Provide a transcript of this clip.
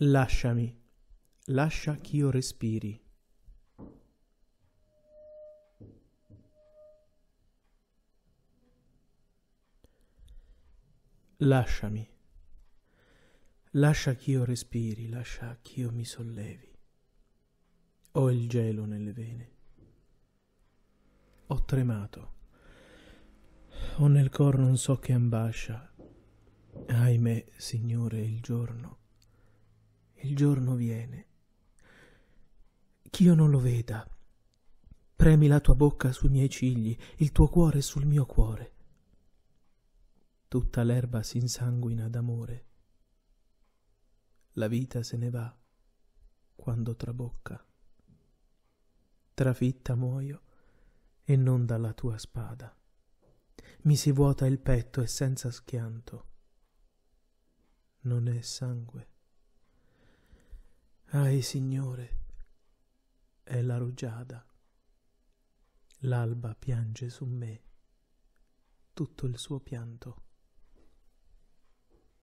Lasciami, lascia ch'io respiri. Lasciami, lascia ch'io respiri, lascia ch'io mi sollevi. Ho il gelo nelle vene. Ho tremato. Ho nel cor non so che ambascia. Ahimè, Signore, il giorno il giorno viene. Ch'io non lo veda. Premi la tua bocca sui miei cigli, il tuo cuore sul mio cuore. Tutta l'erba s'insanguina d'amore. La vita se ne va quando trabocca. Trafitta muoio e non dalla tua spada. Mi si vuota il petto e senza schianto non è sangue. Ahi, Signore, è la rugiada. L'alba piange su me tutto il suo pianto.